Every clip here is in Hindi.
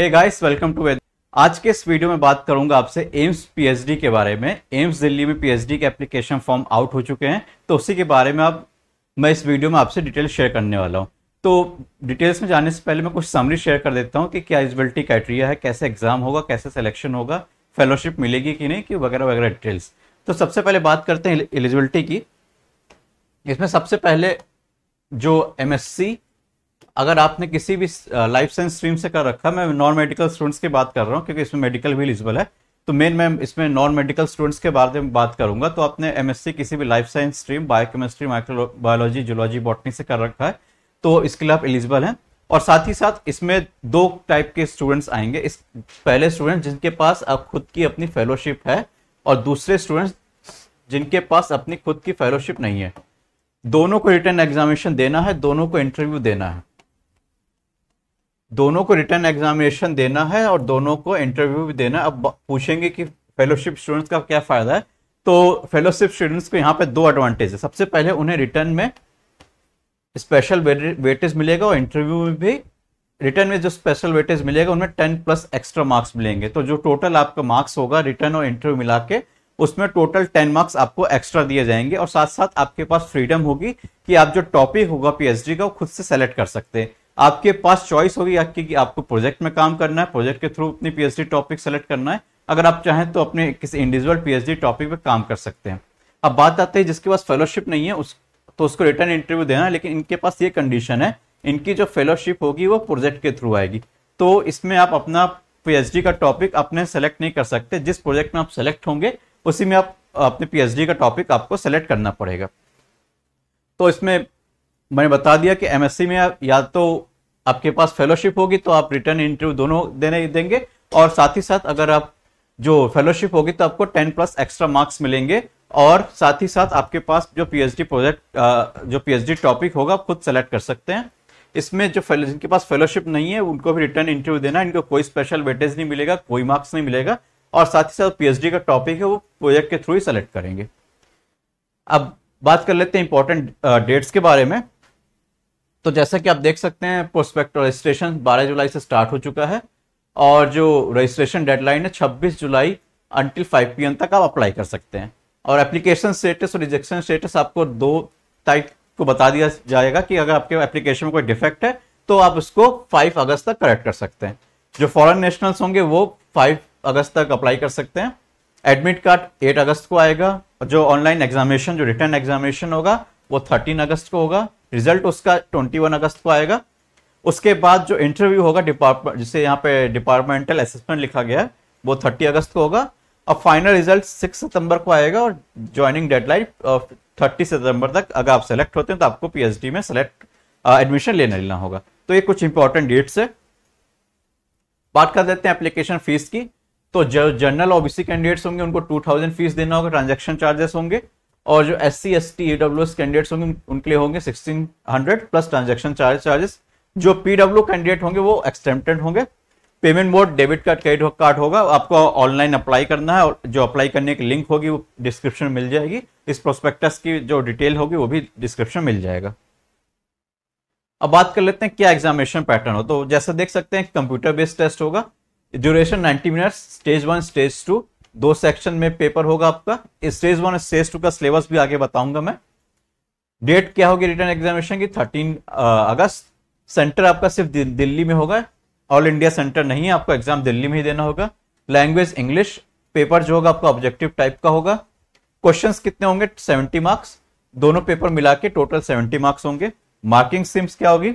हे गाइस वेलकम टू आज के इस वीडियो में बात करूंगा आपसे एम्स पीएचडी के बारे में एम्स दिल्ली में पीएचडी के एप्लीकेशन फॉर्म आउट हो चुके हैं तो उसी के बारे में अब मैं इस वीडियो में आपसे डिटेल शेयर करने वाला हूं तो डिटेल्स में जाने से पहले मैं कुछ समरी शेयर कर देता हूं कि क्या एलिजिबिलिटी क्राइटेरिया है कैसे एग्जाम होगा कैसे सिलेक्शन होगा फेलोशिप मिलेगी कि नहीं कि वगैरह वगैरह डिटेल्स तो सबसे पहले बात करते हैं एलिजिबिलिटी की इसमें सबसे पहले जो एमएससी अगर आपने किसी भी लाइफ साइंस स्ट्रीम से कर रखा मैं नॉन मेडिकल स्टूडेंट्स की बात कर रहा हूँ क्योंकि इसमें मेडिकल भी एलिजिबल है तो मेन मैं इसमें नॉन मेडिकल स्टूडेंट्स के बारे में बात करूंगा तो आपने एमएससी किसी भी life science stream biochemistry microbiology zoology botany से कर रखा है तो इसके लिए आप एलिजिबल हैं और साथ ही साथ इसमें दो टाइप के स्टूडेंट्स आएंगे इस पहले स्टूडेंट जिनके पास आप खुद की अपनी फेलोशिप है और दूसरे स्टूडेंट्स जिनके पास अपनी खुद की फेलोशिप नहीं है दोनों को रिटर्न एग्जामिनेशन देना है दोनों को इंटरव्यू देना है दोनों को रिटर्न एग्जामिनेशन देना है और दोनों को इंटरव्यू भी देना अब पूछेंगे कि फेलोशिप स्टूडेंट्स का क्या फ़ायदा है तो फेलोशिप स्टूडेंट्स को यहाँ पे दो एडवांटेज है सबसे पहले उन्हें रिटर्न में स्पेशल वेटेज मिलेगा और इंटरव्यू में भी रिटर्न में जो स्पेशल वेटेज मिलेगा उनमें टेन प्लस एक्स्ट्रा मार्क्स मिलेंगे तो जो टोटल आपका मार्क्स होगा रिटर्न और इंटरव्यू मिला के उसमें टोटल टेन मार्क्स आपको एक्स्ट्रा दिए जाएंगे और साथ साथ आपके पास फ्रीडम होगी कि आप जो टॉपिक होगा पीएचडी का वो खुद से सेलेक्ट कर सकते हैं आपके पास चॉइस होगी आपकी कि आपको प्रोजेक्ट में काम करना है प्रोजेक्ट के थ्रू अपनी पीएचडी टॉपिक सेलेक्ट करना है अगर आप चाहें तो अपने किसी इंडिविजुअल पीएचडी टॉपिक पे काम कर सकते हैं अब बात आती है जिसके पास फेलोशिप नहीं है उस तो उसको रिटर्न इंटरव्यू देना है लेकिन इनके पास ये कंडीशन है इनकी जो फेलोशिप होगी वो प्रोजेक्ट के थ्रू आएगी तो इसमें आप अपना पीएचडी का टॉपिक अपने सेलेक्ट नहीं कर सकते जिस प्रोजेक्ट में आप सेलेक्ट होंगे उसी में आप अपने पीएचडी का टॉपिक आपको सेलेक्ट करना पड़ेगा तो इसमें मैंने बता दिया कि एमएससी में आप या तो आपके पास फेलोशिप होगी तो आप रिटर्न इंटरव्यू दोनों देने देंगे और साथ ही साथ अगर आप जो फेलोशिप होगी तो आपको टेन प्लस एक्स्ट्रा मार्क्स मिलेंगे और साथ ही साथ आपके पास जो पीएचडी प्रोजेक्ट जो पीएचडी टॉपिक होगा आप खुद सेलेक्ट कर सकते हैं इसमें जो जिनके पास फेलोशिप नहीं है उनको भी रिटर्न इंटरव्यू देना इनको कोई स्पेशल वेटेज नहीं मिलेगा कोई मार्क्स नहीं मिलेगा और साथ ही साथ पीएचडी का टॉपिक है वो प्रोजेक्ट के थ्रू ही सेलेक्ट करेंगे अब बात कर लेते हैं इंपॉर्टेंट डेट्स के बारे में तो जैसा कि आप देख सकते हैं प्रोस्पेक्ट रजिस्ट्रेशन 12 जुलाई से स्टार्ट हो चुका है और जो रजिस्ट्रेशन डेडलाइन है 26 जुलाई अंटिल 5 पीएम तक आप अप्लाई कर सकते हैं और एप्लीकेशन स्टेटस और रिजेक्शन स्टेटस आपको दो तारीख को बता दिया जाएगा कि अगर आपके एप्लीकेशन में कोई डिफेक्ट है तो आप उसको 5 अगस्त तक करेक्ट कर सकते हैं जो फॉरेन नेशनल्स होंगे वो 5 अगस्त तक अप्लाई कर सकते हैं एडमिट कार्ड 8 अगस्त को आएगा जो ऑनलाइन एग्जामिनेशन जो रिटर्न एग्जामिनेशन होगा वो 13 अगस्त को होगा रिजल्ट उसका 21 अगस्त को आएगा उसके बाद जो इंटरव्यू होगा डिपार्टमेंट जिसे यहाँ पे डिपार्टमेंटल असेसमेंट लिखा गया है वो 30 अगस्त को होगा और फाइनल रिजल्ट 6 सितंबर को आएगा और ज्वाइनिंग डेडलाइन 30 सितंबर तक अगर आप सेलेक्ट होते हैं तो आपको पीएचडी में सेलेक्ट एडमिशन लेना लेना होगा तो ये कुछ इंपॉर्टेंट डेट्स है बात कर देते हैं एप्लीकेशन फीस की तो जो जनरल ओबीसी कैंडिडेट्स होंगे उनको थाउजेंड फीस देना होगा ट्रांजैक्शन चार्जेस होंगे और जो S C S T A W S candidates होंगे उनके लिए होंगे sixteen hundred plus transaction charge charges जो पी डब्ल्यू कैंडिडेट होंगे वो एक्सटेम्पटेड होंगे payment mode debit card credit card होगा आपको ऑनलाइन अप्लाई करना है और जो अप्लाई करने की लिंक होगी वो डिस्क्रिप्शन मिल जाएगी इस प्रोस्पेक्टस की जो डिटेल होगी वो भी डिस्क्रिप्शन मिल जाएगा अब बात कर लेते हैं क्या एग्जामिनेशन पैटर्न हो तो जैसा देख सकते हैं कंप्यूटर बेस्ड टेस्ट होगा duration 90 minutes stage one stage two दो सेक्शन में पेपर होगा आपका स्टेज वन स्टेज टू का सिलेबस भी आगे बताऊंगा मैं डेट क्या होगी रिटर्न एग्जामिनेशन की थर्टीन अगस्त सेंटर आपका सिर्फ दिल्ली में होगा ऑल इंडिया सेंटर नहीं है आपको एग्जाम दिल्ली में ही देना होगा लैंग्वेज इंग्लिश पेपर जो होगा आपका ऑब्जेक्टिव टाइप का होगा क्वेश्चंस कितने होंगे 70 मार्क्स दोनों पेपर मिला के टोटल 70 मार्क्स होंगे मार्किंग सिम्स क्या होगी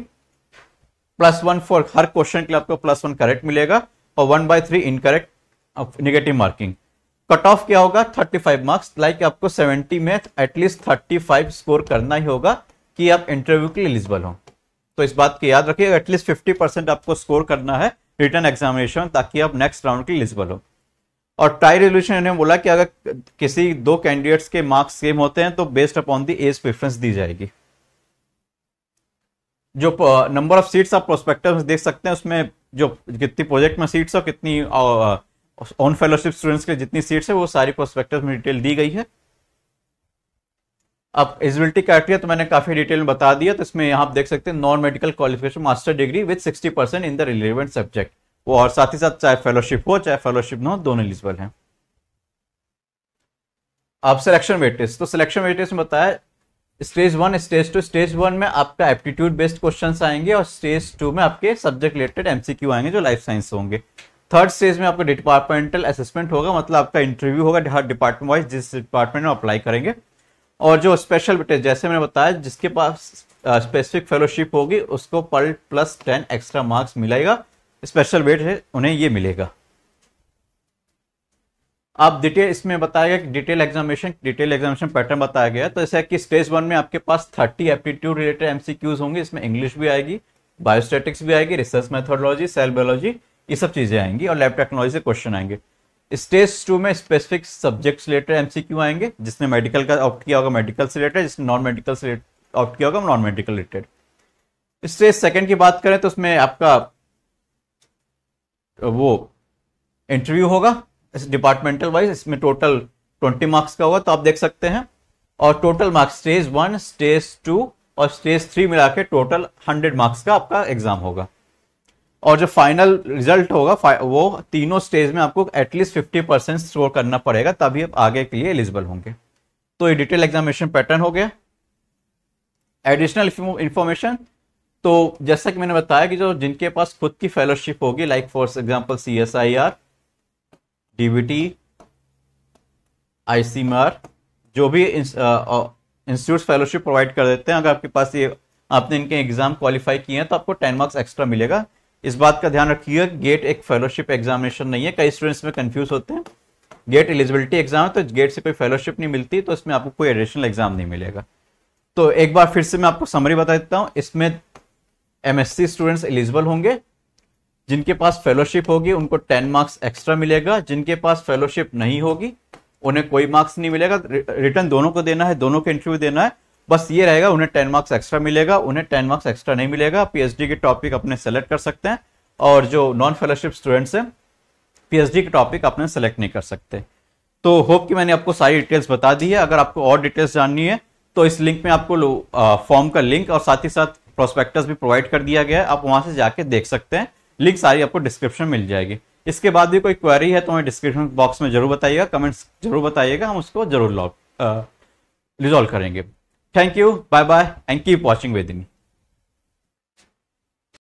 प्लस वन फॉर हर क्वेश्चन के लिए आपको प्लस वन करेक्ट मिलेगा और one by three incorrect negative marking cut off क्या होगा 35 मार्क्स लाइक आपको 70 में एटलीस्ट 35 स्कोर करना ही होगा कि आप इंटरव्यू के लिए एलिजिबल हो तो इस बात की याद रखिएगा एटलीस्ट 50 परसेंट आपको स्कोर करना है रिटर्न एग्जामिनेशन ताकि आप नेक्स्ट राउंड के लिए एलिजिबल हो और ट्राई रेजोल्यूशन ने बोला कि अगर किसी दो कैंडिडेट्स के मार्क्स सेम होते हैं तो based upon the age preference दी जाएगी जो नंबर ऑफ सीट्स आप प्रोस्पेक्टिव देख सकते हैं उसमें जो कितनी प्रोजेक्ट में सीट्स और कितनी ऑन फेलोशिप स्टूडेंट्स के जितनी सीट्स है वो सारी प्रोस्पेक्टिव में डिटेल दी गई है अब एजिबिलिटी क्राइटेरिया तो मैंने काफी डिटेल में बता दिया तो इसमें यहां आप देख सकते हैं non medical qualification master degree with 60 percent in the relevant subject वो और साथ ही साथ चाहे फेलोशिप हो चाहे फेलोशिप न हो दोनों एलिजिबल हैं अब सिलेक्शन वेटेज तो सिलेक्शन वेटेज में बताया stage one stage two stage one में आपका एप्टीट्यूड बेस्ड क्वेश्चन आएंगे और स्टेज टू में आपके सब्जेक्ट रिलेटेड एमसीक्यू आएंगे जो लाइफ साइंस होंगे थर्ड स्टेज में आपका डिपार्टमेंटल असेसमेंट होगा मतलब आपका इंटरव्यू होगा हर डिपार्टमेंट वाइज जिस डिपार्टमेंट में अप्लाई करेंगे और जो स्पेशल टेस्ट जैसे मैंने बताया जिसके पास स्पेसिफिक फेलोशिप होगी उसको पर प्लस टेन एक्स्ट्रा मार्क्स मिलेगा स्पेशल वेट है उन्हें ये मिलेगा आप डिटेल इसमें बताया गया कि detail examination detail examination pattern बताया गया तो ऐसा कि स्टेज वन में आपके पास थर्टी एप्टीट्यूड रिलेटेड एमसीक्यूज होंगे इसमें इंग्लिश भी आएगी बायोस्टेटिक्स भी आएगी रिसर्च मेथोडोलॉजी सेल बायोलॉजी ये सब चीज़ें आएंगी और लैब टेक्नोलॉजी से क्वेश्चन आएंगे स्टेज टू में स्पेसिफिक सब्जेक्ट रिलेटेड एमसीक्यू आएंगे जिसने मेडिकल का ऑप्ट किया होगा मेडिकल से रिलेटेड जिसने नॉन मेडिकल से ऑप्ट किया होगा non medical related stage second की बात करें तो उसमें आपका वो इंटरव्यू होगा डिपार्टमेंटल वाइज इसमें टोटल ट्वेंटी मार्क्स का होगा तो आप देख सकते हैं और total marks stage one stage two और स्टेज थ्री मिला के टोटल हंड्रेड मार्क्स का आपका एग्जाम होगा और जो फाइनल रिजल्ट होगा वो तीनों स्टेज में आपको एटलीस्ट फिफ्टी परसेंट स्कोर करना पड़ेगा तभी आप आगे के लिए एलिजिबल होंगे तो ये डिटेल एग्जामिनेशन पैटर्न हो गया एडिशनल इंफॉर्मेशन तो जैसा कि मैंने बताया कि जो जिनके पास खुद की फेलोशिप होगी like for example C S I R DBT I R जो भी इंस्टीट्यूट फेलोशिप प्रोवाइड कर देते हैं अगर आपके पास ये आपने इनके एग्जाम क्वालिफाई किए हैं तो आपको टेन मार्क्स एक्स्ट्रा मिलेगा इस बात का ध्यान रखिएगा गेट एक फेलोशिप एग्जामिनेशन नहीं है कई स्टूडेंट्स में कंफ्यूज होते हैं गेट एलिजिबिलिटी एग्जाम है तो गेट से कोई फेलोशिप नहीं मिलती तो इसमें आपको कोई एडिशनल एग्जाम नहीं मिलेगा तो एक बार फिर से मैं आपको समरी बता देता हूँ इसमें एमएससी स्टूडेंट्स एलिजिबल होंगे जिनके पास फेलोशिप होगी उनको टेन मार्क्स एक्स्ट्रा मिलेगा जिनके पास फेलोशिप नहीं होगी उन्हें कोई मार्क्स नहीं मिलेगा रिटर्न दोनों को देना है दोनों को इंटरव्यू देना है बस ये रहेगा उन्हें टेन मार्क्स एक्स्ट्रा मिलेगा उन्हें टेन मार्क्स एक्स्ट्रा नहीं मिलेगा पीएचडी के टॉपिक अपने सेलेक्ट कर सकते हैं और जो नॉन फेलोशिप स्टूडेंट्स हैं पीएचडी के टॉपिक अपने सेलेक्ट नहीं कर सकते तो होप कि मैंने आपको सारी डिटेल्स बता दी है अगर आपको और डिटेल्स जाननी है तो इस लिंक में आपको फॉर्म का लिंक और साथ ही साथ प्रोस्पेक्टस भी प्रोवाइड कर दिया गया है आप वहां से जाके देख सकते हैं लिंक सारी आपको डिस्क्रिप्शन मिल जाएगी इसके बाद भी कोई क्वेरी है तो हमें डिस्क्रिप्शन बॉक्स में जरूर बताइएगा कमेंट्स जरूर बताइएगा हम उसको जरूर लॉक रिजॉल्व करेंगे Thank you. Bye bye. And keep watching with me.